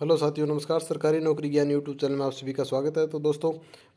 hello साथियों नमस्कार सरकारी नौकरी ज्ञान यूट्यूब चैनल में आप सभी का स्वागत है तो दोस्तों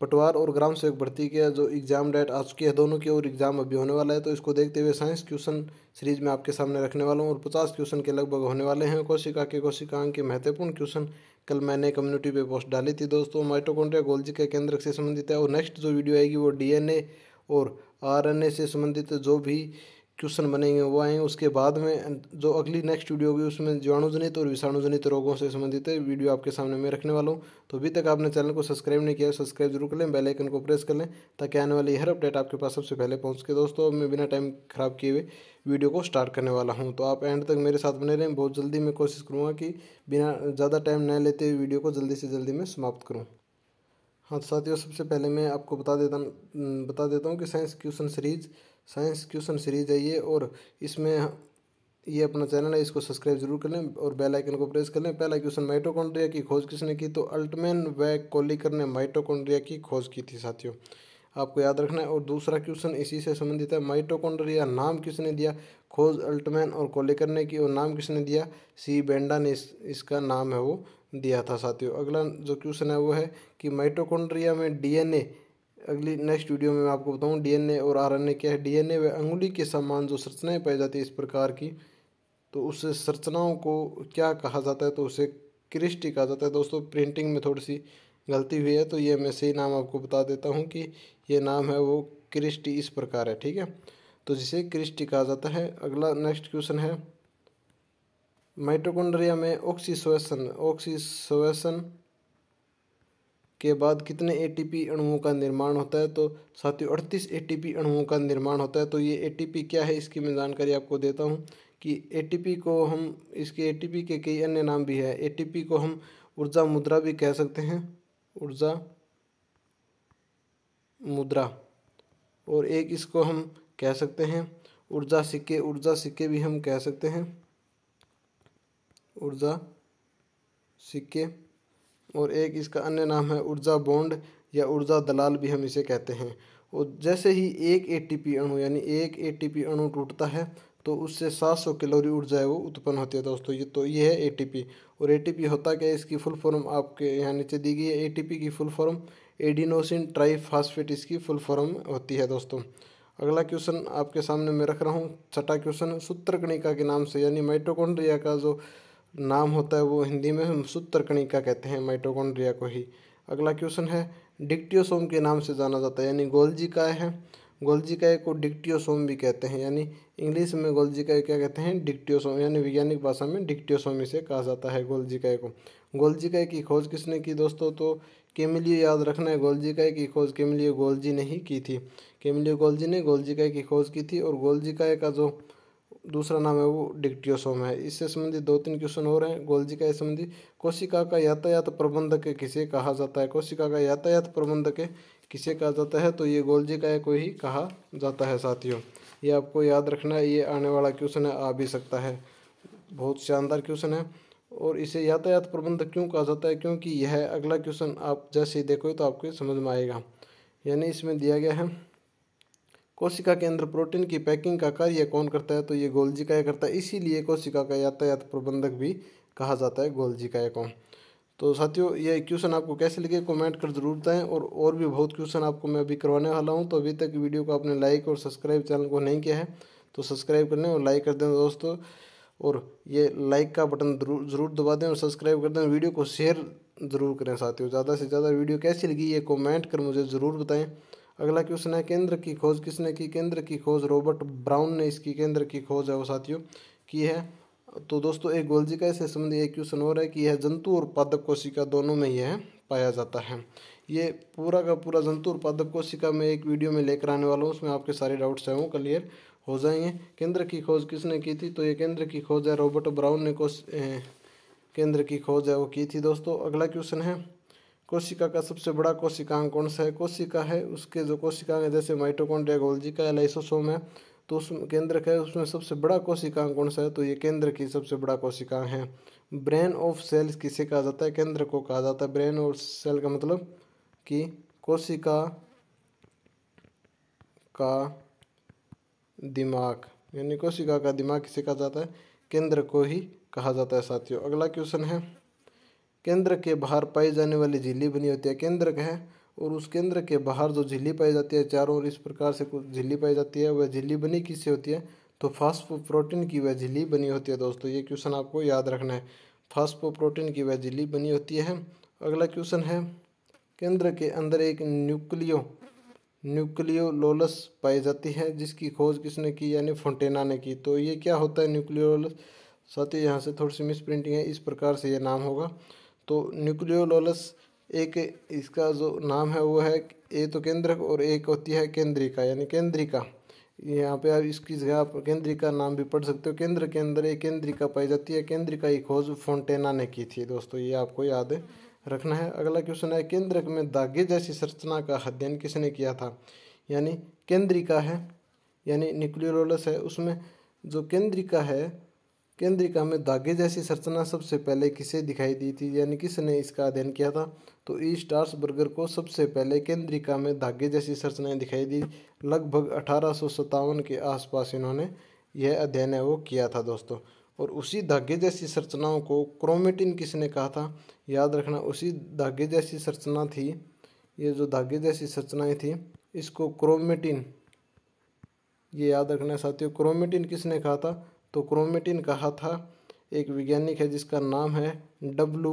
पटवार और ग्राम सेवक भर्ती के जो एग्ज़ाम डेट आ चुकी है दोनों की और एग्ज़ाम अभी होने वाला है तो इसको देखते हुए साइंस क्वेश्चन सीरीज में आपके सामने रखने वाला हूँ और पचास क्वेश्चन के लगभग होने वाले हैं कौशिका के कौशिकांग के महत्वपूर्ण क्वेश्चन कल मैंने कम्युनिटी पे पोस्ट डाली थी दोस्तों माइटोकोन्ट्रिया गोल्जी के केंद्र से संबंधित है और नेक्स्ट जो वीडियो आएगी वो डी और आर से संबंधित जो भी क्वेश्चन बनेंगे वो आएंगे उसके बाद में जो अगली नेक्स्ट वीडियो होगी उसमें जीवाणुजनित और विषाणुजनित रोगों से संबंधित वीडियो आपके सामने मैं रखने वाला हूँ तो अभी तक आपने चैनल को सब्सक्राइब नहीं किया सब्सक्राइब जरूर कर लें बेल आइकन को प्रेस कर लें ताकि आने वाली हर अपडेट आपके पास सबसे पहले पहुँच के दोस्तों मैं बिना टाइम खराब किए हुए वीडियो को स्टार्ट करने वाला हूँ तो आप एंड तक मेरे साथ बने रहें बहुत जल्दी मैं कोशिश करूँगा कि बिना ज़्यादा टाइम न लेते हुए वीडियो को जल्दी से जल्दी मैं समाप्त करूँ हाँ तो साथियों सबसे पहले मैं आपको बता देता बता देता हूँ कि science question series science question series है ये और इसमें ये अपना चैनल है इसको सब्सक्राइब जरूर कर लें और बेल आइकन को प्रेस कर लें पहला क्वेश्चन माइटोकॉन्ड्रिया की खोज किसने की तो अल्टमैन व कोलिकर ने माइटोकॉन्ड्रिया की खोज की थी साथियों आपको याद रखना है और दूसरा क्वेश्चन इसी से संबंधित है माइटोकॉन्ड्रिया नाम किसने दिया खोज अल्टमैन और कोलिकर ने की और नाम किसने दिया सी बेंडा ने इस, इसका नाम है वो दिया था साथियों अगला जो क्वेश्चन है वो है कि माइटोकॉन्ड्रिया में ए अगली नेक्स्ट वीडियो में मैं आपको बताऊँ डीएनए और आरएनए क्या है डीएनए व अंगुली के समान जो संरचनाएँ पाई जाती है इस प्रकार की तो उस संरचनाओं को क्या कहा जाता है तो उसे क्रिस्टी कहा जाता है दोस्तों प्रिंटिंग में थोड़ी सी गलती हुई है तो ये मैं सही नाम आपको बता देता हूँ कि ये नाम है वो क्रिस्टी इस प्रकार है ठीक है तो जिसे क्रिस्टी कहा जाता है अगला नेक्स्ट क्वेश्चन है माइट्रोकोन्ड्रिया में ऑक्सीसोएसन ऑक्सीसोएसन के बाद कितने एटीपी अणुओं का निर्माण होता है तो साथियों अड़तीस एटीपी अणुओं का निर्माण होता है तो ये एटीपी क्या है इसकी मैं जानकारी आपको देता हूँ कि एटीपी को हम इसके एटीपी के कई अन्य नाम भी है एटीपी को हम ऊर्जा मुद्रा भी कह सकते हैं ऊर्जा मुद्रा और एक इसको हम कह सकते हैं ऊर्जा सिक्के ऊर्जा सिक्के भी हम कह सकते हैं ऊर्जा सिक्के और एक इसका अन्य नाम है ऊर्जा बॉन्ड या ऊर्जा दलाल भी हम इसे कहते हैं और जैसे ही एक एटीपी अणु यानी एक एटीपी अणु टूटता है तो उससे 700 कैलोरी ऊर्जा है वो उत्पन्न होती है दोस्तों ये तो ये है एटीपी और एटीपी होता क्या है इसकी फुल फॉर्म आपके यहाँ नीचे दी गई है एटीपी की फुल फॉर्म एडिनोसिन ट्राईफास्फेट इसकी फुल फॉर्म होती है दोस्तों अगला क्वेश्चन आपके सामने मैं रख रहा हूँ छठा क्वेश्चन सूत्रकणिका के नाम से यानी माइटोकॉन्ड्रिया का जो नाम होता है वो हिंदी में हम सूत्रकणिका कहते हैं माइटोकॉन्ड्रिया को ही अगला क्वेश्चन है डिक्टियोसोम के नाम से जाना जाता है यानी गोल्जिकाय है गोल्जिकाय को डिक्टियोसोम भी कहते हैं यानी इंग्लिश में गोल्जिकाय क्या कहते हैं डिक्टियोसोम यानी वैज्ञानिक भाषा में डिक्टियोसोम इसे कहा जाता है गोल्जिकाय को गोल्जिकाय की खोज किसने की दोस्तों तो केमिलियो याद रखना है गोल्जिकाय की खोज केमिलियो गोल्जी ने ही की थी केमिलियो गोल्जी ने गोल्जिकाय की खोज की थी और गोल्जिकाय का जो दूसरा नाम है वो डिक्टियोसोम है इससे संबंधित दो तीन क्वेश्चन हो रहे हैं गोलजी का संबंधी कोशिका का यातायात प्रबंधक किसे कहा जाता है कोशिका का यातायात प्रबंधक किसे कहा जाता है तो ये गोलजी का को ही कहा जाता है साथियों ये आपको याद रखना है ये आने वाला क्वेश्चन है आ भी सकता है बहुत शानदार क्वेश्चन है और इसे यातायात प्रबंधक क्यों कहा जाता है क्योंकि यह अगला क्वेश्चन आप जैसे ही देखोगे तो आपको समझ में आएगा यानी इसमें दिया गया है कोशिका के अंदर प्रोटीन की पैकिंग का कार्य कौन करता है तो ये गोल्जी काया करता है इसीलिए कोशिका का यातायात प्रबंधक भी कहा जाता है गोलजिकाया को तो साथियों ये क्वेश्चन आपको कैसे लगे कमेंट कर जरूर बताएं और और भी बहुत क्वेश्चन आपको मैं अभी करवाने वाला हूँ तो अभी तक वीडियो को आपने लाइक और सब्सक्राइब चैनल को नहीं किया है तो सब्सक्राइब कर लें और लाइक कर दें दोस्तों और ये लाइक का बटन ज़रूर दबा दें और सब्सक्राइब कर दें वीडियो को शेयर ज़रूर करें साथियों ज़्यादा से ज़्यादा वीडियो कैसी लगी ये कमेंट कर मुझे ज़रूर बताएं अगला क्वेश्चन है केंद्र की खोज किसने की केंद्र की खोज रॉबर्ट ब्राउन ने इसकी केंद्र की खोज है वो साथियों की है तो दोस्तों एक गोलजिका से संबंधित एक क्वेश्चन और है कि यह जंतु और पादप कोशिका दोनों में यह पाया जाता है ये पूरा का पूरा जंतु और पादप कोशिका में एक वीडियो में लेकर आने वाला हूँ उसमें आपके सारे डाउट्स हैं वो क्लियर हो जाएंगे केंद्र की खोज किसने की थी तो ये केंद्र की खोज है रॉबर्ट ब्राउन ने कोश केंद्र की खोज है वो की थी दोस्तों अगला क्वेश्चन है कोशिका का सबसे बड़ा कोशिकांग कौन सा है कोशिका है उसके जो कोशिकांग है जैसे माइटोकॉन्ड्रिया गोल्जी का लाइसोसोम है तो उस का है उसमें सबसे बड़ा कोशिकांग कौन सा है तो ये केंद्र की सबसे बड़ा कोशिकांग है ब्रेन ऑफ सेल्स किसे कहा जाता है केंद्र को कहा जाता है ब्रेन ऑफ सेल का मतलब कि कोशिका का दिमाग यानी कोशिका का दिमाग किसे कहा जाता है केंद्र को ही कहा जाता है साथियों अगला क्वेश्चन है केंद्र के बाहर पाई जाने वाली झीली बनी होती है केंद्र है और उस केंद्र के बाहर जो झिल्ली पाई जाती है चारों ओर इस प्रकार से कुछ झिल्ली पाई जाती है वह झिल्ली बनी किससे होती है तो फास्फो प्रोटीन की वह झिल्ली बनी होती है दोस्तों ये क्वेश्चन आपको याद रखना है फास्फो प्रोटीन की वह झिल्ली बनी होती है अगला क्वेश्चन है केंद्र के अंदर एक न्यूक्लियो न्यूक्लियोलोलस पाई जाती है जिसकी खोज किसने की यानी फोंटेना ने की तो ये क्या होता है न्यूक्लियोलोलस साथ ही यहाँ से थोड़ी सी मिस प्रिंटिंग है इस प्रकार से ये नाम होगा तो न्यूक्लियोलोलस एक इसका जो नाम है वो है ए तो केंद्रक और एक होती है केंद्रिका यानी केंद्रिका यहाँ पे आप इसकी जगह आप केंद्रिका नाम भी पढ़ सकते हो केंद्र के अंदर एक केंद्रिका पाई जाती है केंद्रिका की खोज फोंटेना ने की थी दोस्तों ये आपको याद रखना है अगला क्वेश्चन है केंद्रक में दागे जैसी संरचना का अध्ययन किसने किया था यानी केंद्रिका है यानी न्यूक्लियोलोलस है उसमें जो केंद्रिका है केंद्रिका में धागे जैसी संरचना सबसे पहले किसे दिखाई दी थी यानी किसने इसका अध्ययन किया था तो ई स्टार्स बर्गर को सबसे पहले केंद्रिका में धागे जैसी संरचनाएं दिखाई दी लगभग अठारह के आसपास इन्होंने यह अध्ययन है वो किया था दोस्तों और उसी धागे जैसी संरचनाओं को क्रोमेटिन किसने कहा था याद रखना उसी धागे जैसी संरचना थी ये जो धागे जैसी संरचनाएँ थी इसको क्रोमेटिन ये याद रखना साथियों क्रोमेटिन किसने कहा था तो क्रोमेटिन कहा था एक वैज्ञानिक है जिसका नाम है डब्लू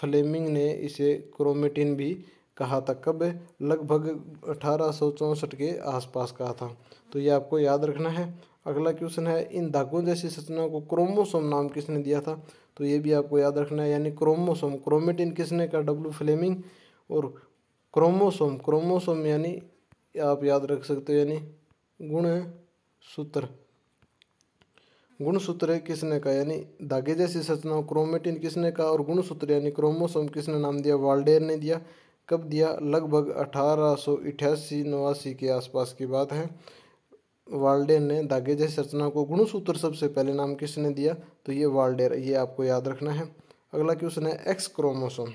फ्लेमिंग ने इसे क्रोमेटिन भी कहा था कब लगभग अठारह के आसपास कहा था तो ये आपको याद रखना है अगला क्वेश्चन है इन धागों जैसी संरचनाओं को क्रोमोसोम नाम किसने दिया था तो ये भी आपको याद रखना है यानी क्रोमोसोम क्रोमेटिन किसने कहा डब्लू फ्लेमिंग और क्रोमोसोम क्रोमोसोम यानी आप याद रख सकते हो यानी गुण सूत्र गुणसूत्र है किसने का यानी धागे जैसी संरचना क्रोमेटिन किसने का और गुणसूत्र यानी क्रोमोसोम किसने नाम दिया वाल्डेर ने दिया कब दिया लगभग अठारह सौ अठासी नवासी के आसपास की बात है वाल्डेर ने धागे जैसी रचना को गुणसूत्र सबसे पहले नाम किसने दिया तो ये वाल्डेर ये आपको याद रखना है अगला क्वेश्चन है एक्स क्रोमोसोम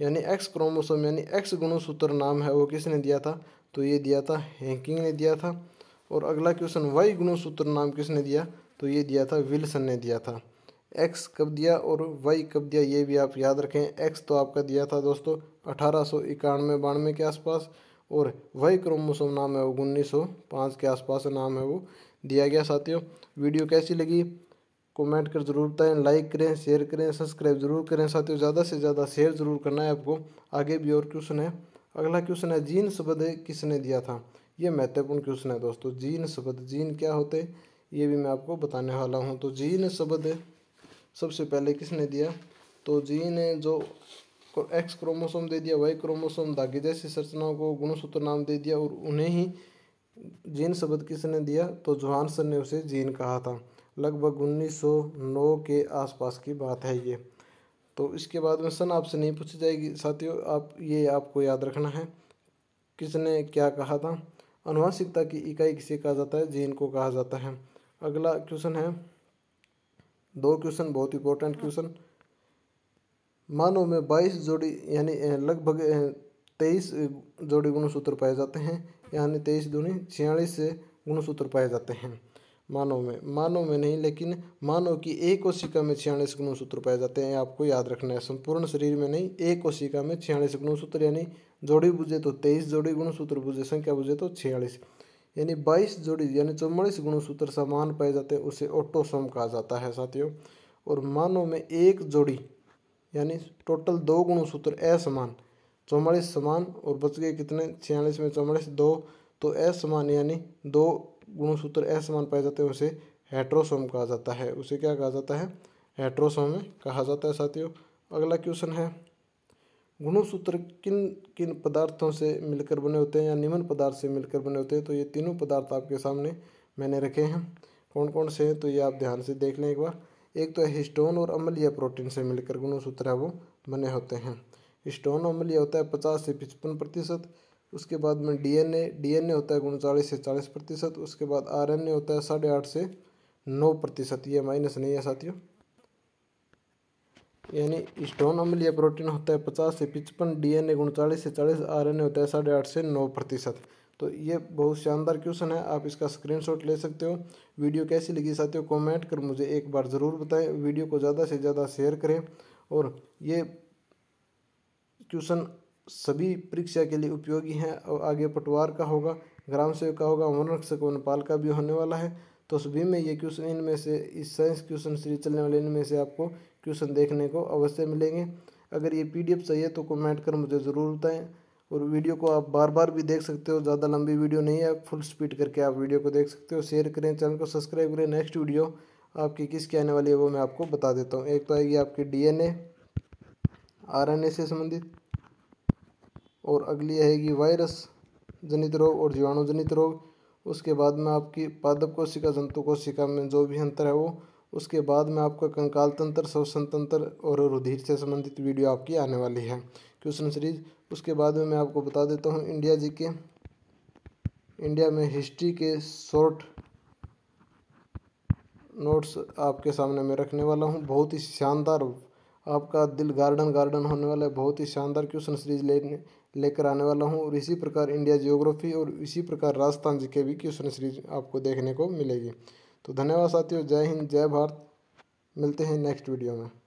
यानी एक्स क्रोमोसोम यानी एक्स गुणसूत्र नाम है वो किसने दिया था तो ये दिया था हैंकिंग ने दिया था और अगला क्वेश्चन वाई गुणों सूत्र नाम किसने दिया तो ये दिया था विल्सन ने दिया था एक्स कब दिया और वाई कब दिया ये भी आप याद रखें एक्स तो आपका दिया था दोस्तों अठारह सौ इक्यानवे बानवे के आसपास और वाई क्रोमोसोम नाम है वो उन्नीस सौ पाँच के आसपास नाम है वो दिया गया साथियों वीडियो कैसी लगी कमेंट कर जरूर बताएं लाइक करें शेयर करें सब्सक्राइब जरूर करें साथियों ज़्यादा से ज़्यादा शेयर जरूर करना है आपको आगे भी और क्वेश्चन है अगला क्वेश्चन है जीन शब्द किसने दिया था ये महत्वपूर्ण क्वेश्चन है दोस्तों जीन शब्द जीन क्या होते ये भी मैं आपको बताने वाला हूँ तो जीन शब्द सबसे पहले किसने दिया तो जीन जो एक्स क्रोमोसोम दे दिया वाई क्रोमोसोम दागे जैसी संरचनाओं को गुणसूत्र नाम दे दिया और उन्हें ही जीन शब्द किसने दिया तो जोहानसन ने उसे जीन कहा था लगभग 1909 के आसपास की बात है ये तो इसके बाद में सन आपसे नहीं पूछी जाएगी साथियों आप ये आपको याद रखना है किसने क्या कहा था अनुवांशिकता की इकाई किसे कहा जाता है जीन को कहा जाता है अगला क्वेश्चन है दो क्वेश्चन बहुत इंपॉर्टेंट क्वेश्चन मानव में बाईस जोड़ी यानी लगभग तेईस जोड़ी गुणसूत्र पाए जाते हैं यानी तेईस दूनी छियालीस से गुणसूत्र पाए जाते हैं मानव में मानव में नहीं लेकिन मानव की एक कोशिका में छियालीस गुणसूत्र पाए जाते हैं आपको याद रखना है संपूर्ण शरीर में नहीं एक कोशिका में छियालीस गुणसूत्र यानी जोड़ी बुझे तो तेईस जोड़ी गुणसूत्र बुझे संख्या बुझे तो छियालीस यानी बाईस जोड़ी यानी चौवालीस गुणसूत्र समान पाए जाते हैं उसे ऑटोसम कहा जाता है साथियों और मानव में एक जोड़ी यानी टोटल दो गुणसूत्र असमान चौवालीस समान और बच गए कितने छियालीस में चौवालीस दो तो असमान यानी दो गुणसूत्र असमान पाए जाते हैं उसे हेट्रोसोम कहा जाता है उसे क्या कहा जाता है हेट्रोसोम कहा जाता है साथियों अगला क्वेश्चन है गुणसूत्र किन किन पदार्थों से मिलकर बने होते हैं या निम्न पदार्थ से मिलकर बने होते हैं तो ये तीनों पदार्थ आपके सामने मैंने रखे हैं कौन कौन से हैं तो ये आप ध्यान से देख लें एक बार एक तो हिस्टोन और अम्लीय प्रोटीन से मिलकर गुणसूत्र है वो बने होते हैं स्टोन अम्लीय होता है पचास से पचपन प्रतिशत उसके बाद में डीएनए डीएनए होता है उनचालीस से चालीस प्रतिशत उसके बाद आरएनए होता है साढ़े आठ से नौ प्रतिशत ये माइनस नहीं है साथियों यानी स्टोन अम्ल या प्रोटीन होता है पचास से पिचपन डीएनए उनचालीस से चालीस आरएनए होता है साढ़े आठ से नौ प्रतिशत तो ये बहुत शानदार क्वेश्चन है आप इसका स्क्रीनशॉट ले सकते हो वीडियो कैसी लगी साथियों कमेंट कर मुझे एक बार ज़रूर बताएं वीडियो को ज़्यादा से ज़्यादा शेयर करें और ये क्वेश्चन सभी परीक्षा के लिए उपयोगी हैं और आगे पटवार का होगा ग्राम सेवक का होगा वन रक्षक वनपाल का भी होने वाला है तो सभी में ये क्वेश्चन इनमें से इस साइंस क्वेश्चन सीरीज चलने वाले इनमें से आपको क्वेश्चन देखने को अवश्य मिलेंगे अगर ये पी चाहिए तो कमेंट कर मुझे ज़रूर बताएँ और वीडियो को आप बार बार भी देख सकते हो ज़्यादा लंबी वीडियो नहीं है फुल स्पीड करके आप वीडियो को देख सकते हो शेयर करें चैनल को सब्सक्राइब करें नेक्स्ट वीडियो आपकी किसकी आने वाली है वो मैं आपको बता देता हूँ एक तो आएगी आपकी डीएनए आरएनए से संबंधित और अगली आएगी वायरस जनित रोग और जीवाणु जनित रोग उसके बाद में आपकी पादप कोशिका जंतु कोशिका में जो भी अंतर है वो उसके बाद में आपका कंकाल तंत्र श्वसन तंत्र और रुधिर से संबंधित वीडियो आपकी आने वाली है क्वेश्चन सीरीज उसके बाद में मैं आपको बता देता हूँ इंडिया जी के इंडिया में हिस्ट्री के शॉर्ट नोट्स आपके सामने मैं रखने वाला हूँ बहुत ही शानदार आपका दिल गार्डन गार्डन होने वाला है बहुत ही शानदार क्वेश्चन सीरीज लेने लेकर आने वाला हूँ और इसी प्रकार इंडिया जियोग्राफी और इसी प्रकार राजस्थान जी के भी क्वेश्चन सीरीज आपको देखने को मिलेगी तो धन्यवाद साथियों जय हिंद जय भारत मिलते हैं नेक्स्ट वीडियो में